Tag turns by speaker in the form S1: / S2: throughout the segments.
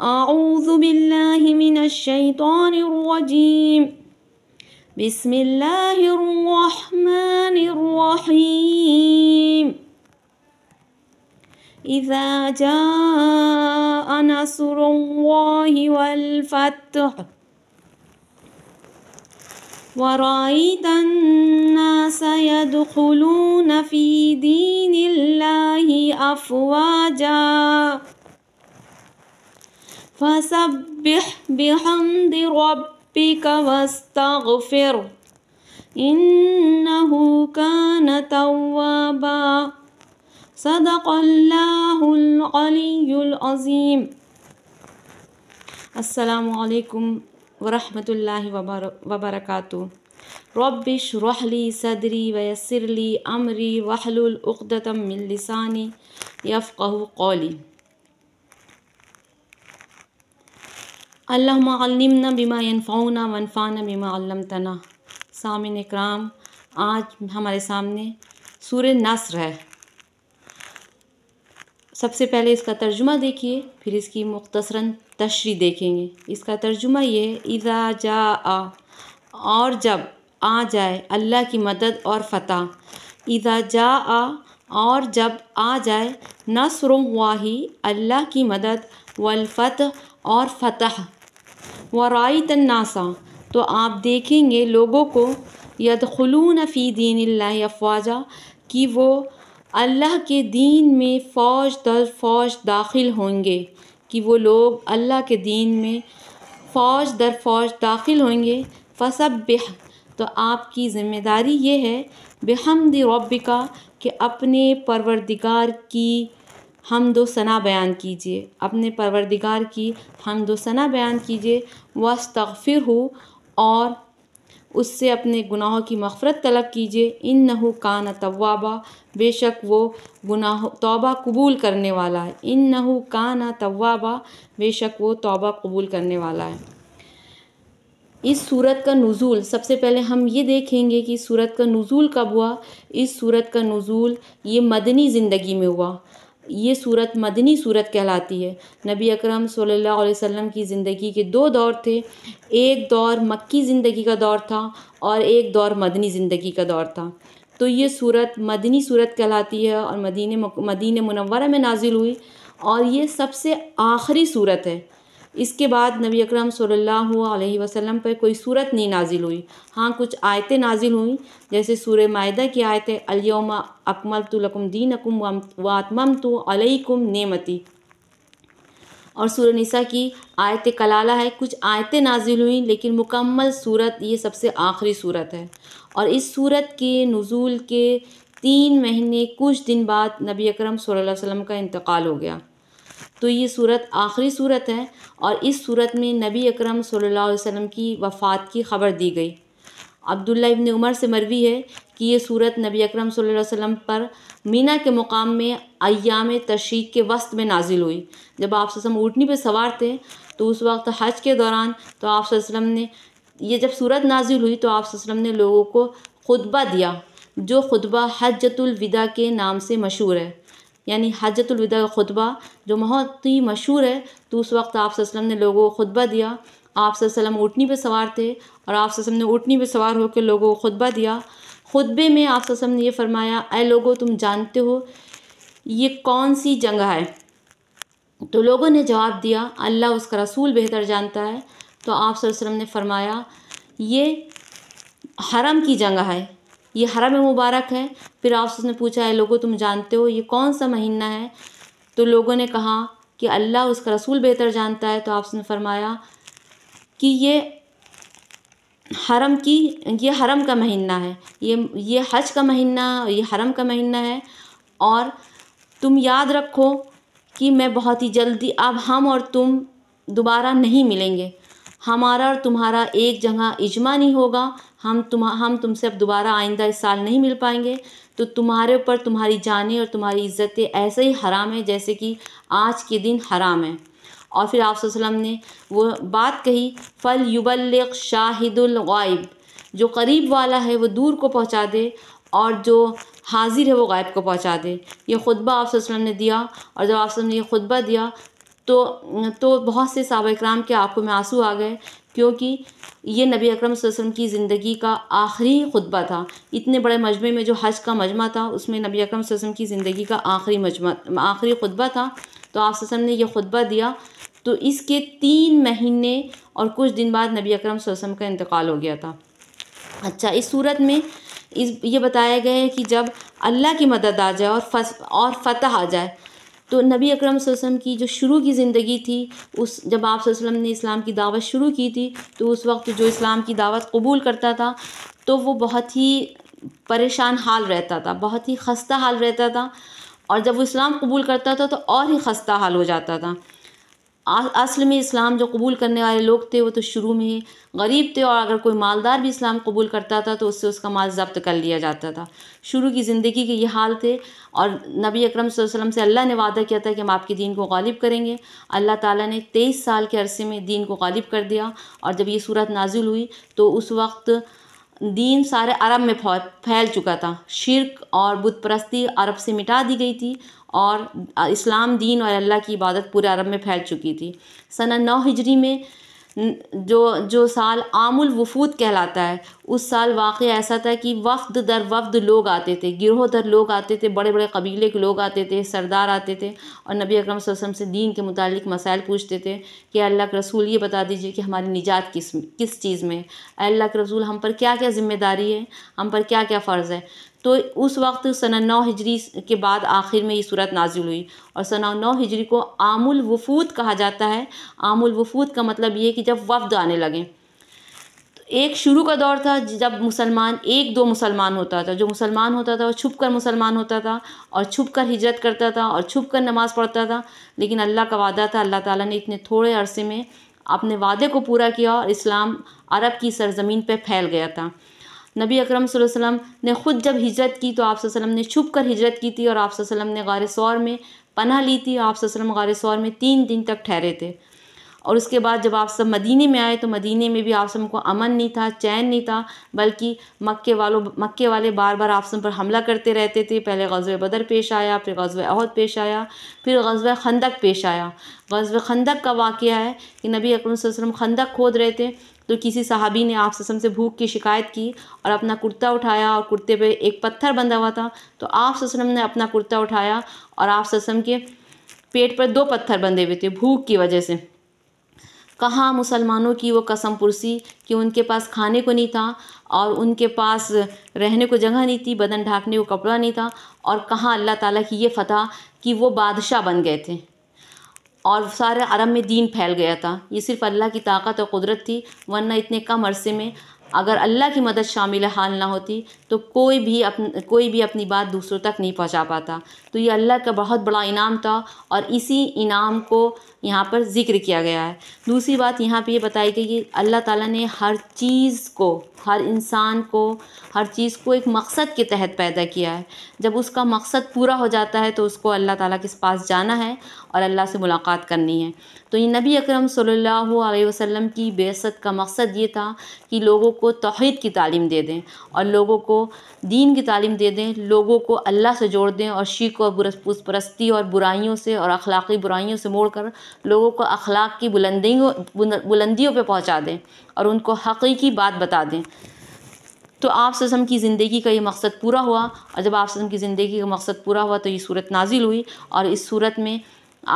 S1: أعوذ بالله من الشيطان الرجيم بسم الله الرحمن الرحيم إذا جاء نصر الله والفتح ورأيت الناس يدخلون في دين الله أفواجاً فسبح بحمد ربك واستغفر إنه كان توابا صدق الله العلي العظيم السلام عليكم ورحمة الله وبركاته رب اشرح لي صدري ويسر لي أمري واحلل عقدة من لساني يفقه قولي अल्लामना बिमा यनफ़ाना वनफ़ाना बिमा तना सामिन कराम आज हमारे सामने सूर नसर है सबसे पहले इसका तर्जुमा देखिए फिर इसकी मुख्तसरा तशरी देखेंगे इसका तर्जुमा ये इज़ा जा आ और जब आ जाए अल्लाह की मदद और फ़तह इज़ा जा आ और जब आ जाए नसर वाही अल्लाह की मदद वलफ़त और फ़तह रायत नासा तो आप देखेंगे लोगों को यदखलून फ़ी दीन अफवाजा कि वो अल्लाह के दीन में फ़ौज दर फौज दाखिल होंगे कि वो लोग अल्लाह के दीन में फ़ौज दर फौज दाखिल होंगे फसब बेह तो आपकी ज़िम्मेदारी ये है बेहमद रबिका कि अपने परवरदिगार की हम दो सना बयान कीजिए अपने परवरदिगार की हम दो सना बयान कीजिए वस्तफ़िर हो और उससे अपने गुनाहों की मफ़रत तलब कीजिए इन नहू कान तवाबा बेशक वो गुनाह तौबा कबूल करने वाला है इन नहू कान तवाबा बेशक वो तौबा कबूल करने वाला है इस सूरत का नज़ूल सबसे पहले हम ये देखेंगे कि सूरत का नज़ूल कब हुआ इस सूरत का नज़ूल ये मदनी ज़िंदगी में हुआ ये सूरत मदनी सूरत कहलाती है नबी अकरम सल्लल्लाहु अलैहि वसल्लम की ज़िंदगी के दो दौर थे एक दौर मक्की ज़िंदगी का दौर था और एक दौर मदनी ज़िंदगी का दौर था तो ये सूरत मदनी सूरत कहलाती है और मदीने मदीने मुनवरा में नाजिल हुई और ये सबसे आखिरी सूरत है इसके बाद नबी अकरम सल्लल्लाहु अलैहि वसल्लम पर कोई सूरत नहीं नाजिल हुई हाँ कुछ आयतें नाजिल हुई जैसे सूर मायदा की आयतें अलियोमा अकमल लकुम दीन अकुम वातमम तो अलईकुम नेमती और सूर निसा की आयत कलाला है कुछ आयतें नाजिल हुई लेकिन मुकम्मल सूरत ये सबसे आखिरी सूरत है और इस सूरत के नज़ुल के तीन महीने कुछ दिन बाद नबी अकरम सल्लल्लाहु अलैहि वसल्लम का इंतकाल हो गया तो ये सूरत आखिरी सूरत है और इस सूरत में नबी अकरम सल्लल्लाहु अलैहि वसल्लम की वफ़ात की ख़बर दी गई अब्दुल्ला इबन उमर से मरवी है कि ये सूरत नबी अकरम सल्लल्लाहु अलैहि वसल्लम पर मीना के मुकाम में अयाम तशरीक के वस्त में नाजिल हुई जब आप ऊटनी पर सवार थे तो उस वक्त हज के दौरान तो आप ने ये जब सूरत नाजिल हुई तो आप ने लोगों को खुतबा दिया जो खुतबा हजतुलविदा के नाम से मशहूर है यानी हजतुलविदा का खुतबा जो बहुत ही मशहूर है तो उस वक्त आप ने लोगों को खुतबा दिया आप उठनी पे पर सवार थे और आप ने उठनी पर सवार होकर लोगों को खुतबा दिया खुतबे में आप ने यह फरमाया ए लोगों तुम जानते हो ये कौन सी जगह है तो लोगों ने जवाब दिया अल्लाह उसका रसूल बेहतर जानता है तो आप ने फरमाया ये हरम की जगह है ये हरम मुबारक है फिर आप उसने पूछा है लोगों तुम जानते हो ये कौन सा महीना है तो लोगों ने कहा कि अल्लाह उसका रसूल बेहतर जानता है तो उसने फरमाया कि ये हरम की ये हरम का महीना है ये ये हज का महीना ये हरम का महीना है और तुम याद रखो कि मैं बहुत ही जल्दी अब हम और तुम दोबारा नहीं मिलेंगे हमारा और तुम्हारा एक जगह इजमा नहीं होगा हम तुम हम तुमसे अब दोबारा आइंदा इस साल नहीं मिल पाएंगे तो तुम्हारे ऊपर तुम्हारी जानें और तुम्हारी इज्जतें ऐसे ही हराम है जैसे कि आज के दिन हराम है और फिर आप ने वो बात कही फ़ल युबल शाहिदुलगायब जो करीब वाला है वो दूर को पहुंचा दे और जो हाजिर है वो गायब को पहुंचा दे ये खुतबा आप ने दिया और जब आप ने यह खुतबा दिया तो तो बहुत से सबक कराम के आँखों में आंसू आ गए क्योंकि ये नबी अकरम वसल्लम की ज़िंदगी का आखिरी खुतबा था इतने बड़े मजमे में जो हज का मजमा था उसमें नबी अकरम वसल्लम की ज़िंदगी का आखिरी मजमा आखिरी खुतबा था तो आप वसम ने यह खुतबा दिया तो इसके तीन महीने और कुछ दिन बाद नबी अकरम वसल्लम का इंतकाल हो गया था अच्छा इस सूरत में इस ये बताया गया है कि जब अल्लाह की मदद आ जाए और फस और फतह आ जाए तो नबी अकरम वसम की जो शुरू की ज़िंदगी थी उस जब आप वसम ने इस्लाम की दावत शुरू की थी तो उस वक्त जो इस्लाम की दावत कबूल करता था तो वो बहुत ही परेशान हाल रहता था बहुत ही खस्ता हाल रहता था और जब वो इस्लाम कबूल करता था तो और ही खस्ता हाल हो जाता था असल में इस्लाम जो कबूल करने वाले लोग थे वो तो शुरू में गरीब थे और अगर कोई मालदार भी इस्लाम कबूल करता था तो उससे उसका माल जब्त कर लिया जाता था शुरू की ज़िंदगी के ये हाल थे और नबी अकरम वसल्लम से अल्लाह ने वादा किया था कि हम आपके दीन को गालिब करेंगे अल्लाह ताला ने तेईस साल के अरसे में दीन को गालिब कर दिया और जब ये सूरत नाजुल हुई तो उस वक्त दीन सारे अरब में फैल चुका था शिरक और बुतप्रस्ती अरब से मिटा दी गई थी और इस्लाम दीन और अल्लाह की इबादत पूरे अरब में फैल चुकी थी सना नौ हिजरी में जो जो साल आमुल वफूद कहलाता है उस साल वाक़ ऐसा था कि वफ्द दर वफ्द लोग आते थे गिरोह दर लोग आते थे बड़े बड़े कबीले के लोग आते थे सरदार आते थे और नबी अकरम वसम से दीन के मुतालिक मसाइल पूछते थे कि अल्लाह के रसूल ये बता दीजिए कि हमारी निजात किस किस चीज़ में अल्लाह के रसूल हम पर क्या क्या ज़िम्मेदारी है हम पर क्या क्या फ़र्ज़ है तो उस वक्त सना नौ हिजरी के बाद आखिर में ये सूरत नाजिल हुई और सना नौ हिजरी को आमुल वफूद कहा जाता है आमुल वफूद का मतलब ये कि जब वफद आने लगें तो एक शुरू का दौर था जब मुसलमान एक दो मुसलमान होता था जो मुसलमान होता था वो छुप कर मुसलमान होता था और छुप कर हिजरत करता था और छुप कर नमाज़ पढ़ता था लेकिन अल्लाह का वादा था अल्लाह ताला ने इतने थोड़े अरसे में अपने वादे को पूरा किया और इस्लाम अरब की सरजमीन पर फैल गया था नबी अकरम वसल्लम ने ख़ुद जब हिजरत की तो आप ने छुप कर हिजरत की थी और आप ने गार सौर में पनह ली थी आप गार सौर में तीन दिन तक ठहरे थे और उसके बाद जब आप सब मदीने में आए तो मदीने में भी आप सब को अमन नहीं था चैन नहीं था बल्कि मक्के वालों मक्के वाले बार बार आप सब पर हमला करते रहते थे पहले गजब बदर पेश आया फिर गजब अहद पेश आया फिर गजब खंदक पेश आया गजब खंदक का वाक़ है कि नबी अकरम खंदक खोद रहे थे तो किसी साहबी ने आप से भूख की शिकायत की और अपना कुर्ता उठाया और कुर्ते पे एक पत्थर बंधा हुआ था तो आप ससम ने अपना कुर्ता उठाया और आप ससम के पेट पर दो पत्थर बंधे हुए थे भूख की वजह से कहाँ मुसलमानों की वो कसम पुरसी कि उनके पास खाने को नहीं था और उनके पास रहने को जगह नहीं थी बदन ढाकने को कपड़ा नहीं था और कहाँ अल्लाह ताला की ये फ़तह कि वो बादशाह बन गए थे और सारे अरब में दीन फैल गया था ये सिर्फ़ अल्लाह की ताकत और कुदरत थी वरना इतने कम अरसे में अगर अल्लाह की मदद शामिल हाल ना होती तो कोई भी अपन कोई भी अपनी बात दूसरों तक नहीं पहुंचा पाता तो ये अल्लाह का बहुत बड़ा इनाम था और इसी इनाम को यहाँ पर ज़िक्र किया गया है दूसरी बात यहाँ पे ये बताई गई कि अल्लाह ताला ने हर चीज़ को हर इंसान को हर चीज़ को एक मकसद के तहत पैदा किया है जब उसका मकसद पूरा हो जाता है तो उसको अल्लाह ताला के पास जाना है और अल्लाह से मुलाकात करनी है तो ये नबी अकरम सल्लल्लाहु अलैहि वसल्लम की बेसत का मकसद ये था कि लोगों को तोहद की तालीम दे दें और लोगों को दीन की तालीम दे दें लोगों को अल्लाह से जोड़ दें और शीख और परस्ती और बुराइयों से और अखलाक़ी बुराइयों से मोड़ कर लोगों को अखलाक की बुलंदियों बुलंदियों पर पहुँचा दें और उनको हकीकी बात बता दें तो आप सजम की ज़िंदगी का ये मकसद पूरा हुआ और जब आप सजम की ज़िंदगी का मकसद पूरा हुआ तो ये सूरत नाजिल हुई और इस सूरत में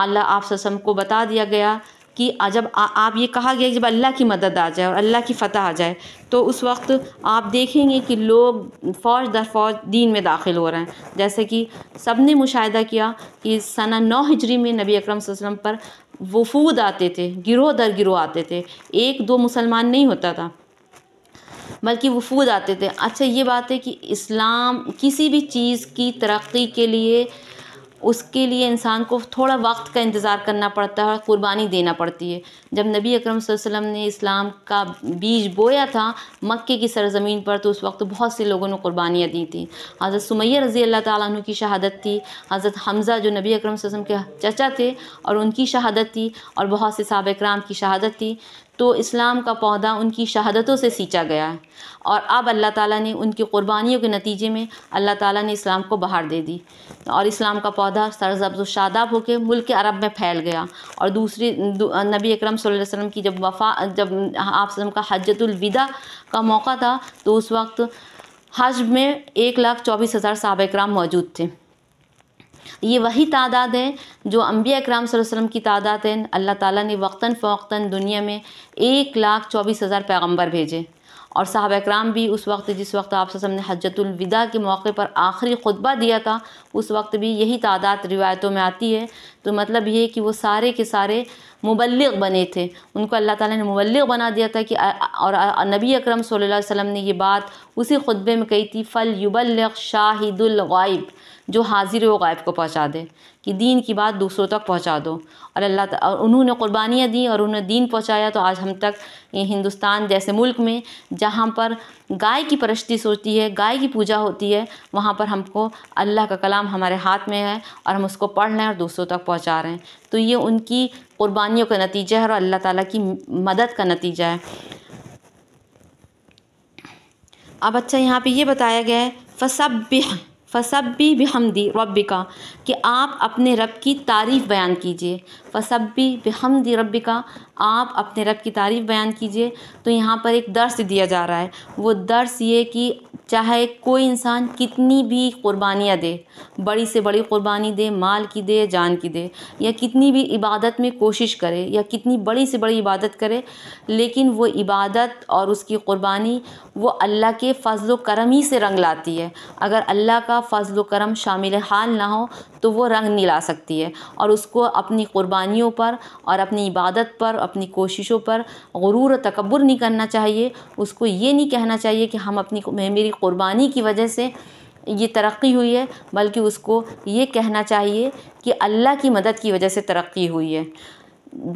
S1: अल्लाह आप सजम को बता दिया गया कि जब आ, आप ये कहा गया जब अल्लाह की मदद आ जाए और अल्लाह की फ़तह आ जाए तो उस वक्त आप देखेंगे कि लोग फ़ौज दर फौज दीन में दाखिल हो रहे हैं जैसे कि सब ने मुशाह किया कि सना नौ हिजरी में नबी अक्रम पर वफूद आते थे गिरोह दर गिरोह आते थे एक दो मुसलमान नहीं होता था बल्कि वफूद आते थे अच्छा ये बात है कि इस्लाम किसी भी चीज़ की तरक्की के लिए उसके लिए इंसान को थोड़ा वक्त का इंतज़ार करना पड़ता है और क़ुरबानी देना पड़ती है जब नबी अकरम वसल्लम ने इस्लाम का बीज बोया था मक्के की सरजमीन पर तो उस वक्त बहुत से लोगों ने क़ुरबानियाँ दी थी हज़रत सुमैया रज़ी अल्लाह ताली की शहादत थी हज़रत हमज़ा जो नबी अकरम वसल्लम के चचा थे और उनकी शहादत थी और बहुत से साहब कराम की शहादत थी तो इस्लाम का पौधा उनकी शहादतों से सींचा गया है और अब अल्लाह ताला ने उनकी क़ुरबानियों के नतीजे में अल्लाह ताला ने इस्लाम को बहार दे दी और इस्लाम का पौधा सरजब्ज शादाब होकर मुल्क अरब में फैल गया और दूसरी नबी अकरम वसल्लम की जब वफा जब आप का हजतुलविदा का मौका था तो उस वक्त हज में एक लाख चौबीस हज़ार साहब मौजूद थे ये वही तादाद है जो अम्बिया कराम वसम की तादाद है अल्लाह ताला ने वक्ता फ़ौक्ता दुनिया में एक लाख चौबीस हज़ार पैगम्बर भेजे और साहब कराम भी उस वक्त जिस वक्त आप वसम ने हजतुलविदा के मौके पर आखिरी खुतबा दिया था उस वक्त भी यही तादाद रिवायतों में आती है तो मतलब ये कि वो सारे के सारे मुबलग बने थे उनको अल्लाह ताला ने मुबलग बना दिया था कि और नबी अकरम सल्लल्लाहु अलैहि वसल्लम ने ये बात उसी खुतबे में कही थी फ़ल युबल शाहिदुलगाइब जो हाजिर हो गायब को पहुँचा दे कि दीन की बात दूसरों तक पहुँचा दो और अल्लाह और उन्होंने कुर्बानियाँ दी और उन्होंने दीन पहुँचाया तो आज हम तक हिंदुस्तान जैसे मुल्क में जहाँ पर गाय की परस्तिश होती है गाय की पूजा होती है वहाँ पर हमको अल्लाह का कलाम हमारे हाथ में है और हम उसको पढ़ रहे हैं और दूसरों तक पहुँचा रहे हैं तो ये उनकी कुर्बानियों का नतीजा है और अल्लाह ताली की मदद का नतीजा है अब अच्छा यहाँ पे ये बताया गया है फसब फसब्बी बिहमदी का कि आप अपने रब की तारीफ़ बयान कीजिए वसब्बी बेहमदी रब का आप अपने रब की तारीफ़ बयान कीजिए तो यहाँ पर एक दर्स दिया जा रहा है वो दर्स ये कि चाहे कोई इंसान कितनी भी कुर्बानियाँ दे बड़ी से बड़ी कुर्बानी दे माल की दे जान की दे या कितनी भी इबादत में कोशिश करे या कितनी बड़ी से बड़ी इबादत करे लेकिन वो इबादत और उसकी कुर्बानी वो अल्लाह के फ़जल करम ही से रंग लाती है अगर अल्लाह का फ़जल करम शामिल हाल ना हो तो वो रंग नहीं ला सकती है और उसको अपनी कुर्बानी कुर्बानियों पर और अपनी इबादत पर अपनी कोशिशों पर गुरूर तकबर नहीं करना चाहिए उसको ये नहीं कहना चाहिए कि हम अपनी मेरी क़ुरबानी की वजह से ये तरक्की हुई है बल्कि उसको ये कहना चाहिए कि अल्लाह की मदद की वजह से तरक्की हुई है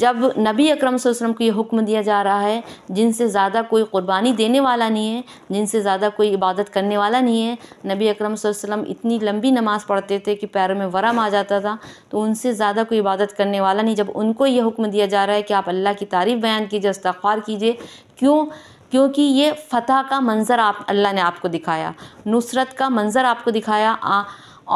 S1: जब नबी अकरम वसल्लम को ये हुक्म दिया जा रहा है जिनसे ज़्यादा कोई क़ुरबानी देने वाला नहीं है जिनसे ज़्यादा कोई इबादत करने वाला नहीं है नबी अकरम वसल्लम इतनी लंबी नमाज़ पढ़ते थे कि पैरों में वरम आ जाता था तो उनसे ज़्यादा कोई इबादत करने वाला नहीं जब उनको ये हुक्म दिया जा रहा है कि आप अल्लाह की तारीफ़ बयान कीजिए इस्तफ़ार कीजिए क्यों क्योंकि ये फ़तह का मंज़र आप अल्लाह ने आपको दिखाया नुसरत का मंज़र आपको दिखाया आ,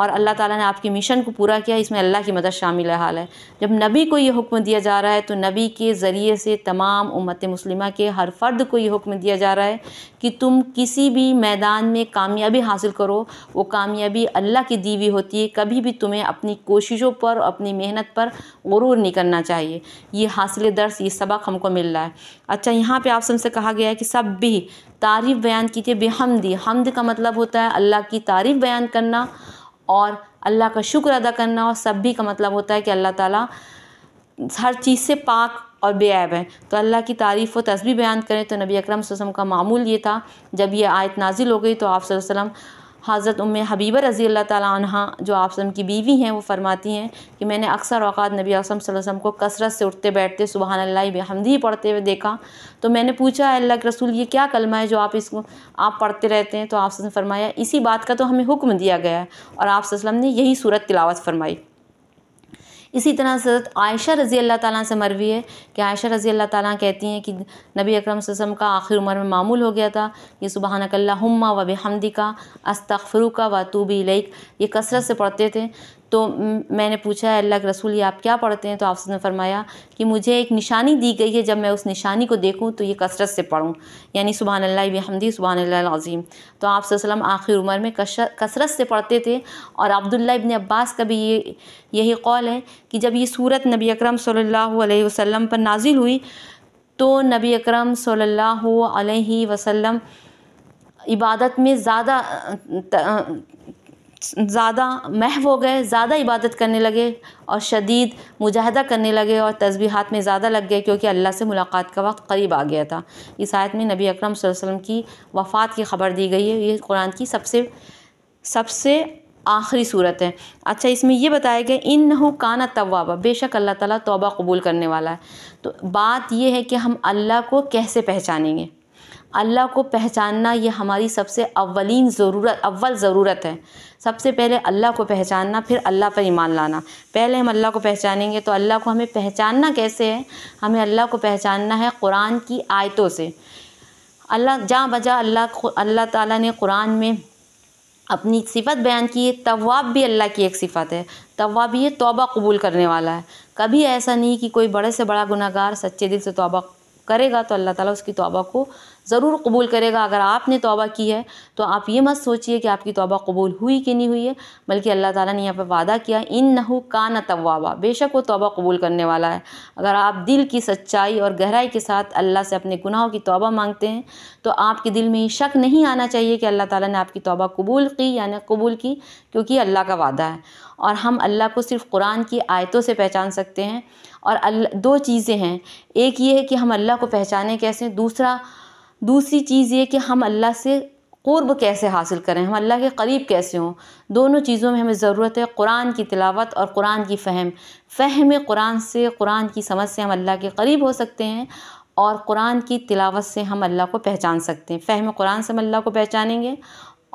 S1: और अल्लाह ताला ने आपके मिशन को पूरा किया इसमें अल्लाह की मदद शामिल हाल है जब नबी को ये हुक्म दिया जा रहा है तो नबी के ज़रिए से तमाम उम्मत मुस्लिमा के हर फ़र्द को ये हुक्म दिया जा रहा है कि तुम किसी भी मैदान में कामयाबी हासिल करो वो कामयाबी अल्लाह की दी हुई होती है कभी भी तुम्हें अपनी कोशिशों पर अपनी मेहनत पर गुरूर नहीं करना चाहिए ये हासिल दर्स ये सबक हमको मिल रहा है अच्छा यहाँ पर आप सबसे कहा गया है कि सब भी तारीफ़ बयान कीजिए बेहमदी हमद का मतलब होता है अल्लाह की तारीफ़ बयान करना और अल्लाह का शुक्र अदा करना और सभी का मतलब होता है कि अल्लाह ताला हर चीज़ से पाक और बेऐब है तो अल्लाह की तारीफ़ व तस्वीर बयान करें तो नबी अकरम का मामूल ये था जब ये आयत नाजिल हो गई तो आप वसल्लम हज़रत उम हबीबा रज़ी अल्लाह तहा जो आप सब की बीवी हैं वो फरमाती हैं कि मैंने अक्सर अवत नबी आसम वसम को कसरत से उठते बैठते सुबह अल्लाह हमदी पढ़ते हुए देखा तो मैंने पूछा अल्लाह के रसूल ये क्या कलमा है जो आप इसको आप पढ़ते रहते हैं तो आप फरमाया इसी बात का तो हमें हुक्म दिया गया है और आप ने यही सूरत तिलावत फरमाई इसी तरह से आयशा रज़ी अल्लाह ताली से मरवी है कि आयशा रज़ी अल्लाह ताली कहती हैं कि नबी अकरम का आखिर उम्र में मामूल हो गया था ये सुबहानकल्ला हम्मा वब हमदिका अस्तफ़रू व तूबी लईक ये कसरत से पढ़ते थे तो मैंने पूछा अल्लाह के रसूल ये आप क्या पढ़ते हैं तो आप ने फरमाया कि मुझे एक निशानी दी गई है जब मैं उस निशानी को देखूँ तो ये कसरत से पढ़ूँ यानी सुबह अल्लाह बहमदी सुबह अल्लाज़ीम तो आप आखिर उम्र में कसरत से पढ़ते थे और अब्दुल्ला इबन अब्बास का भी ये यही कौल है कि जब ये सूरत नबी अक्रम सल्लल्लाहु अलैहि पर नाजिल हुई तो नबी अक्रम सल्ला वसम इबादत में ज़्यादा ज़्यादा महव हो गए ज़्यादा इबादत करने लगे और शदीद मुजाहदा करने लगे और तस्बीहात में ज़्यादा लग गए क्योंकि अल्लाह से मुलाकात का वक्त करीब आ गया था इस आयत में नबी अकरम वसल्लम की वफ़ात की ख़बर दी गई है ये कुरान की सबसे सबसे आखिरी सूरत है अच्छा इसमें यह बताया गया इन हो काना तवाबा बेशक अल्लाह ताला तौबा कबूल करने वाला है तो बात यह है कि हम अल्लाह को कैसे पहचानेंगे अल्लाह को पहचानना ये हमारी सबसे अवलिन ज़रूरत अव्वल ज़रूरत है सबसे पहले अल्लाह को पहचानना फिर अल्लाह पर ईमान लाना पहले हम अल्लाह को पहचानेंगे तो अल्लाह को हमें पहचानना कैसे है हमें अल्लाह को पहचानना है कुरान की आयतों से अल्लाह जहाँ बजा अल्लाह अल्लाह ताला ने कुरान में अपनी सिफत बयान की है तवाब भी अल्लाह की एक सिफत है तवाब ये तोबा कबूल करने वाला है कभी ऐसा नहीं कि कोई बड़े से बड़ा गुनागार सच्चे दिल से तोबा करेगा तो अल्लाह ताला उसकी तोबा को ज़रूर कबूल करेगा अगर आपने तोबा की है तो आप ये मत सोचिए कि आपकी तोबा कबूल हुई कि नहीं हुई है बल्कि अल्लाह ताला ने यहाँ पर वादा किया इन नहू न तवाबा बेशक वो तोबा कबूल करने वाला है अगर आप दिल की सच्चाई और गहराई के साथ अल्लाह से अपने गुनाहों की तोबा मांगते हैं तो आपके दिल में शक नहीं आना चाहिए कि अल्लाह ताला ने आपकी तोबा कबूल की यानी कबूल की क्योंकि अल्लाह का वादा है और हम अल्लाह को सिर्फ कुरान की आयतों से पहचान सकते हैं और दो चीज़ें हैं एक ये है कि हम अल्लाह को पहचाने कैसे दूसरा दूसरी चीज़ ये कि हम अल्लाह से क़ुरब कैसे हासिल करें हम अल्लाह के करीब कैसे हों दोनों चीज़ों में हमें ज़रूरत है कुरान की तिलावत और कुरान की फ़हम फ़हम कुरान से कुरान की समझ से हम अल्लाह के करीब हो सकते हैं और कुरान की तिलावत से हम अल्लाह को पहचान सकते हैं फ़हम कुरान से हम अल्लाह को पहचानेंगे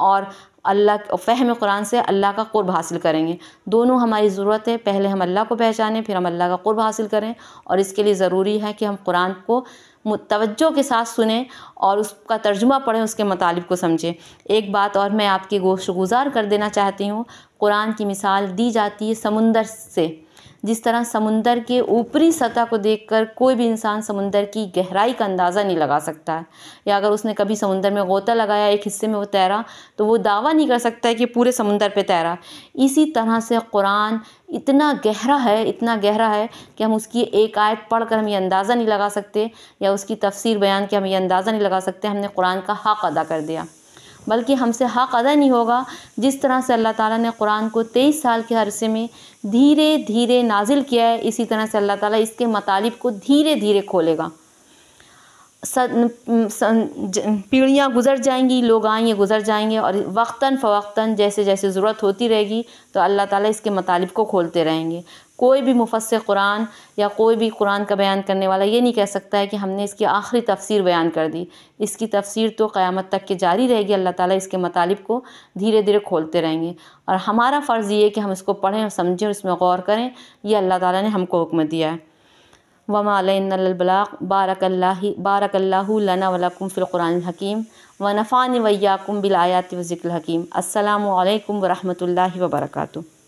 S1: और अल्लाह फ़हम कुरान से अल्लाह का क़ुरब हासिल करेंगे दोनों हमारी ज़रूरत है पहले हम अल्लाह को पहचानें फिर हम अल्लाह का क़ुरब हासिल करें और इसके लिए ज़रूरी है कि हम कुरान को तवज्जो के साथ सुने और उसका तर्जुमा पढ़ें उसके मतलब को समझें एक बात और मैं आपकी गोश गुजार कर देना चाहती हूँ कुरान की मिसाल दी जाती है समुंदर से जिस तरह समुंदर के ऊपरी सतह को देखकर कोई भी इंसान समुंदर की गहराई का अंदाज़ा नहीं लगा सकता है या अगर उसने कभी समुंदर में गोता लगाया एक हिस्से में वो तैरा तो वो दावा नहीं कर सकता है कि पूरे समुंदर पे तैरा इसी तरह से कुरान इतना गहरा है इतना गहरा है कि हम उसकी एक आयत पढ़ हम ये अंदाज़ा नहीं लगा सकते या उसकी तफसीर बयान के हम ये अंदाज़ा नहीं लगा सकते हमने कुरान का हक़ अदा कर दिया बल्कि हमसे हक़ अदा नहीं होगा जिस तरह से अल्लाह ताला ने कुरान को तेईस साल के अरसे में धीरे धीरे नाजिल किया है इसी तरह से अल्लाह ताला इसके मतालब को धीरे धीरे खोलेगा पीढ़ियाँ गुजर जाएंगी लोग आएंगे गुजर जाएंगे और वक्ता फ़वक्ता जैसे जैसे ज़रूरत होती रहेगी तो अल्लाह ताला इसके मतालब को खोलते रहेंगे कोई भी मुफस कुरान या कोई भी कुरान का बयान करने वाला ये नहीं कह सकता है कि हमने इसकी आखिरी तफसीर बयान कर दी इसकी तफसीर तो क़्यामत तक के जारी रहेगी अल्लाह ताला इसके मतलब को धीरे धीरे खोलते रहेंगे और हमारा फ़र्ज़ ये कि हम इसको पढ़ें और समझें और इसमें गौर करें यह अल्लाह ताली ने हमको हुक्म दिया है वमालबलाक बारक बारकल्ला लना वलकुम फ़िलकुरान हकीम व नफ़ान वैयाकुम बिलायात वज़िक्ल हकीम अल्लाम वरहमल वर्का